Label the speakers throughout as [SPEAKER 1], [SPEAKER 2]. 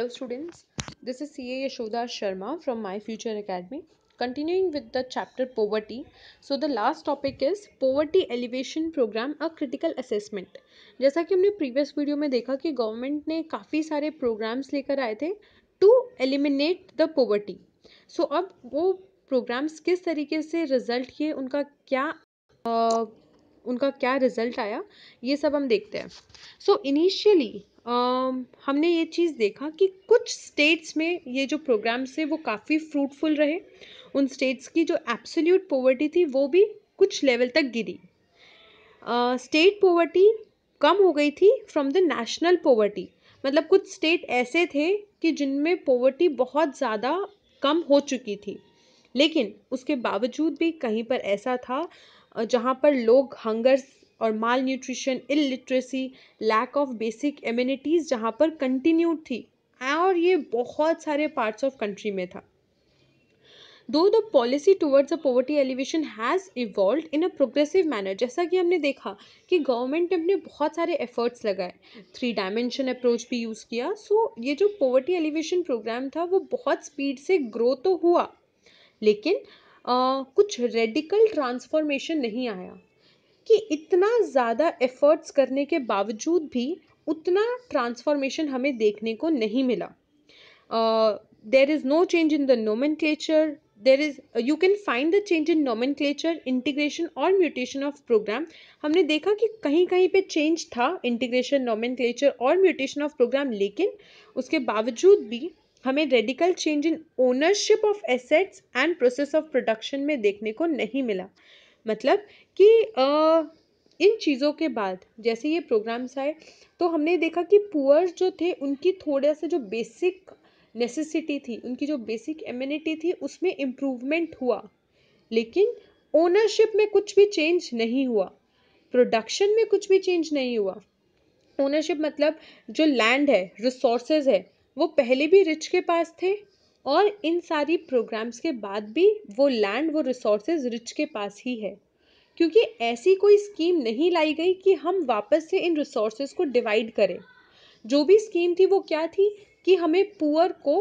[SPEAKER 1] Hello students, this is CA Yashoda Sharma from My Future Academy. Continuing with the chapter poverty, so the last topic is poverty elevation program a critical assessment. जैसा कि हमने previous video में देखा कि government ने काफ़ी सारे programs लेकर आए थे to eliminate the poverty. So अब वो programs किस तरीके से result किए उनका क्या आ, उनका क्या result आया ये सब हम देखते हैं So initially हमने ये चीज़ देखा कि कुछ स्टेट्स में ये जो प्रोग्राम्स थे वो काफ़ी फ्रूटफुल रहे उन स्टेट्स की जो एब्सोल्यूट पोवर्टी थी वो भी कुछ लेवल तक गिरी स्टेट पोवर्टी कम हो गई थी फ्रॉम द नेशनल पोवर्टी मतलब कुछ स्टेट ऐसे थे कि जिनमें पोवर्टी बहुत ज़्यादा कम हो चुकी थी लेकिन उसके बावजूद भी कहीं पर ऐसा था जहाँ पर लोग हंगर्स और malnutrition illiteracy lack of basic amenities जहाँ पर कंटिन्यू थी हाँ, और ये बहुत सारे पार्ट्स ऑफ कंट्री में था though the policy towards the poverty alleviation has evolve in a progressive manner जैसा कि हमने देखा कि गवर्नमेंट ने अपने बहुत सारे एफर्ट्स लगाए थ्री डायमेंशन अप्रोच भी यूज़ किया सो so, ये जो पोवर्टी एलिवेशन प्रोग्राम था वो बहुत स्पीड से ग्रो तो हुआ लेकिन आ, कुछ रेडिकल ट्रांसफॉर्मेशन नहीं आया कि इतना ज़्यादा एफ़र्ट्स करने के बावजूद भी उतना ट्रांसफॉर्मेशन हमें देखने को नहीं मिला there is no change in the culture there is you can find the change in nomenclature integration और म्यूटेशन ऑफ प्रोग्राम हमने देखा कि कहीं कहीं पे चेंज था इंटीग्रेशन नोमन क्लेचर और म्यूटेशन ऑफ प्रोग्राम लेकिन उसके बावजूद भी हमें radical change in ownership of assets and process of production में देखने को नहीं मिला मतलब कि इन चीज़ों के बाद जैसे ये प्रोग्राम्स आए तो हमने देखा कि पुअर जो थे उनकी थोड़ा सा जो बेसिक नेसेसिटी थी उनकी जो बेसिक एम्यूनिटी थी उसमें इम्प्रूवमेंट हुआ लेकिन ओनरशिप में कुछ भी चेंज नहीं हुआ प्रोडक्शन में कुछ भी चेंज नहीं हुआ ओनरशिप मतलब जो लैंड है रिसोर्सेज है वो पहले भी रिच के पास थे और इन सारी प्रोग्राम्स के बाद भी वो लैंड वो रिसोर्स रिच के पास ही है क्योंकि ऐसी कोई स्कीम नहीं लाई गई कि हम वापस से इन रिसोर्स को डिवाइड करें जो भी स्कीम थी वो क्या थी कि हमें पुअर को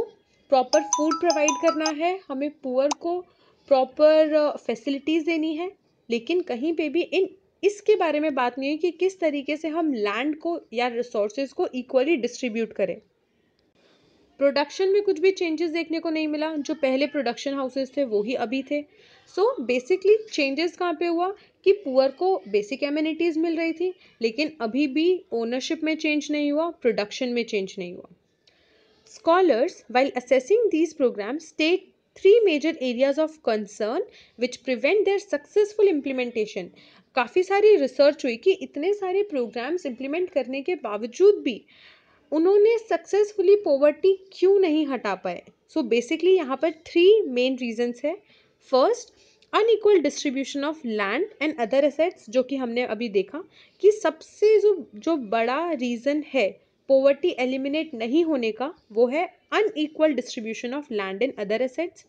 [SPEAKER 1] प्रॉपर फूड प्रोवाइड करना है हमें पुअर को प्रॉपर फैसिलिटीज़ uh, देनी है लेकिन कहीं पे भी इन इसके बारे में बात नहीं हुई कि किस तरीके से हम लैंड को या रिसोर्सेज को इक्वली डिस्ट्रीब्यूट करें प्रोडक्शन में कुछ भी चेंजेस देखने को नहीं मिला जो पहले प्रोडक्शन हाउसेस थे वो ही अभी थे सो बेसिकली चेंजेस कहाँ पे हुआ कि पुअर को बेसिक एमिनिटीज़ मिल रही थी लेकिन अभी भी ओनरशिप में चेंज नहीं हुआ प्रोडक्शन में चेंज नहीं हुआ scholars while assessing these program state three major areas of concern which prevent their successful implementation काफ़ी सारी रिसर्च हुई कि इतने सारे प्रोग्राम्स इम्प्लीमेंट करने के बावजूद भी उन्होंने सक्सेसफुली पोवर्टी क्यों नहीं हटा पाए सो बेसिकली यहाँ पर थ्री मेन रीजंस है first unequal distribution of land and other assets जो कि हमने अभी देखा कि सबसे जो जो बड़ा रीज़न है पोवर्टी एलिमिनेट नहीं होने का वो है unequal distribution of land and other assets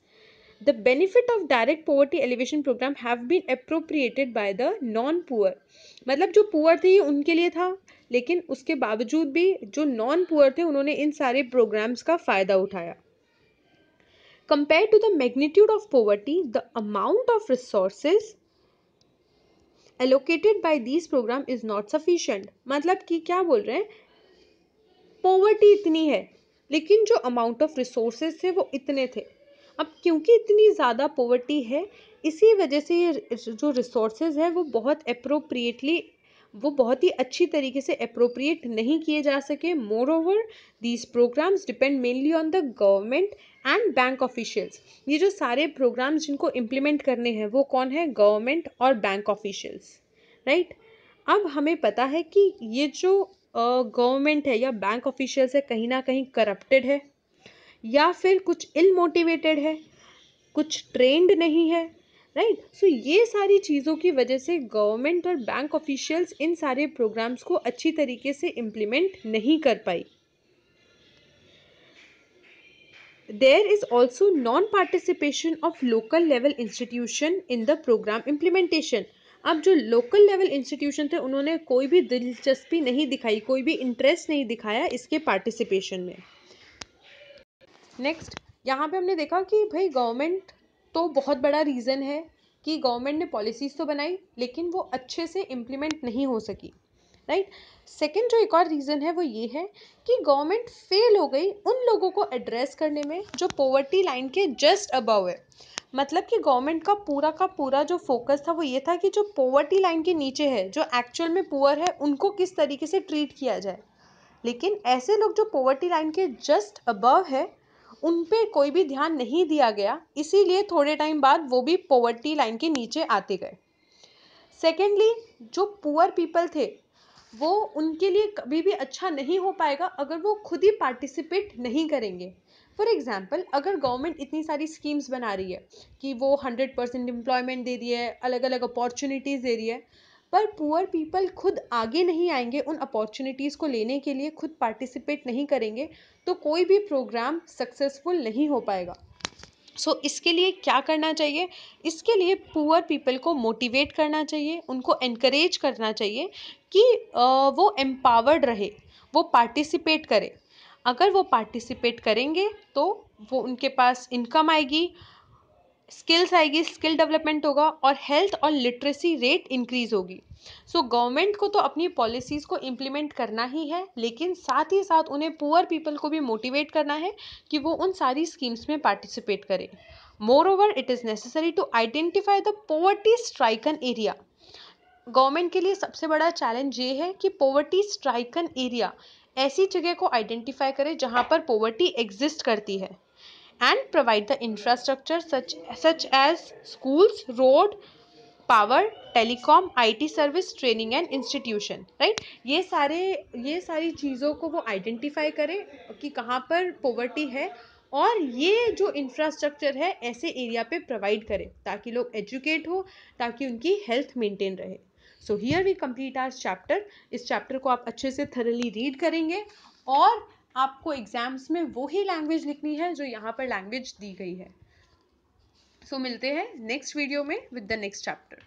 [SPEAKER 1] the benefit of direct poverty alleviation program have been appropriated by the non poor मतलब जो पुअर थे उनके लिए था लेकिन उसके बावजूद भी जो नॉन पुअर थे उन्होंने इन सारे प्रोग्राम्स का फ़ायदा उठाया compare to the magnitude of poverty the amount of resources allocated by this program is not sufficient मतलब कि क्या बोल रहे हैं पोवर्टी इतनी है लेकिन जो अमाउंट ऑफ रिसोर्सेज थे वो इतने थे अब क्योंकि इतनी ज़्यादा पोवर्टी है इसी वजह से ये जो रिसोर्सेज है वो बहुत अप्रोप्रिएटली वो बहुत ही अच्छी तरीके से अप्रोप्रिएट नहीं किए जा सके moreover these programs depend mainly on the government and bank officials ये जो सारे प्रोग्राम्स जिनको इम्प्लीमेंट करने हैं वो कौन है गवर्नमेंट और बैंक ऑफिशियल्स राइट अब हमें पता है कि ये जो गवर्नमेंट uh, है या बैंक ऑफिशियल्स है कहीं ना कहीं करप्टेड है या फिर कुछ इल मोटिवेटेड है कुछ ट्रेंड नहीं है राइट सो ये सारी चीज़ों की वजह से गवर्नमेंट और बैंक ऑफिशियल्स इन सारे प्रोग्राम्स को अच्छी तरीके से इम्प्लीमेंट नहीं कर पाई there is also non participation of local level institution in the program implementation अब जो लोकल लेवल इंस्टीट्यूशन थे उन्होंने कोई भी दिलचस्पी नहीं दिखाई कोई भी इंटरेस्ट नहीं दिखाया इसके पार्टिसिपेशन में नेक्स्ट यहाँ पे हमने देखा कि भाई गवर्नमेंट तो बहुत बड़ा रीज़न है कि गवर्नमेंट ने पॉलिसीज़ तो बनाई लेकिन वो अच्छे से इम्प्लीमेंट नहीं हो सकी राइट सेकेंड जो एक और रीज़न है वो ये है कि गवर्नमेंट फेल हो गई उन लोगों को एड्रेस करने में जो पोवर्टी लाइन के जस्ट अबव है मतलब कि गवर्नमेंट का पूरा का पूरा जो फोकस था वो ये था कि जो पोवर्टी लाइन के नीचे है जो एक्चुअल में पुअर है उनको किस तरीके से ट्रीट किया जाए लेकिन ऐसे लोग जो पोवर्टी लाइन के जस्ट अबव है उन पर कोई भी ध्यान नहीं दिया गया इसीलिए थोड़े टाइम बाद वो भी पॉवर्टी लाइन के नीचे आते गए सेकेंडली जो पुअर पीपल थे वो उनके लिए कभी भी अच्छा नहीं हो पाएगा अगर वो खुद ही पार्टिसिपेट नहीं करेंगे फॉर एग्ज़ाम्पल अगर गवर्नमेंट इतनी सारी स्कीम्स बना रही है कि वो हंड्रेड परसेंट एम्प्लॉयमेंट दे रही है अलग अलग अपॉर्चुनिटीज़ दे रही है पर पुअर पीपल खुद आगे नहीं आएंगे उन अपॉर्चुनिटीज़ को लेने के लिए खुद पार्टिसिपेट नहीं करेंगे तो कोई भी प्रोग्राम सक्सेसफुल नहीं हो पाएगा सो so, इसके लिए क्या करना चाहिए इसके लिए पुअर पीपल को मोटिवेट करना चाहिए उनको इनक्रेज करना चाहिए कि वो एम्पावर्ड रहे वो पार्टिसिपेट करे अगर वो पार्टिसिपेट करेंगे तो वो उनके पास इनकम आएगी स्किल्स आएगी स्किल डेवलपमेंट होगा और हेल्थ और लिटरेसी रेट इंक्रीज़ होगी सो so, गवर्नमेंट को तो अपनी पॉलिसीज़ को इम्प्लीमेंट करना ही है लेकिन साथ ही साथ उन्हें पुअर पीपल को भी मोटिवेट करना है कि वो उन सारी स्कीम्स में पार्टिसिपेट करें moreover it is necessary to identify the poverty stricken area government के लिए सबसे बड़ा चैलेंज ये है कि पोवर्टी स्ट्राइकन एरिया ऐसी जगह को आइडेंटिफाई करें जहाँ पर पोवर्टी एग्जिस्ट करती है and provide the infrastructure such, such as schools, road, power telecom IT service training and institution right ये सारे ये सारी चीज़ों को वो आइडेंटिफाई करें कि कहाँ पर पॉवर्टी है और ये जो इंफ्रास्ट्रक्चर है ऐसे एरिया पे प्रोवाइड करें ताकि लोग एजुकेट हो ताकि उनकी हेल्थ मेंटेन रहे so here we complete our chapter इस चैप्टर को आप अच्छे से थरली रीड करेंगे और आपको एग्ज़ाम्स में वो ही लैंग्वेज लिखनी है जो यहाँ पर लैंग्वेज दी गई है सो so, मिलते हैं नेक्स्ट वीडियो में विद द नेक्स्ट चैप्टर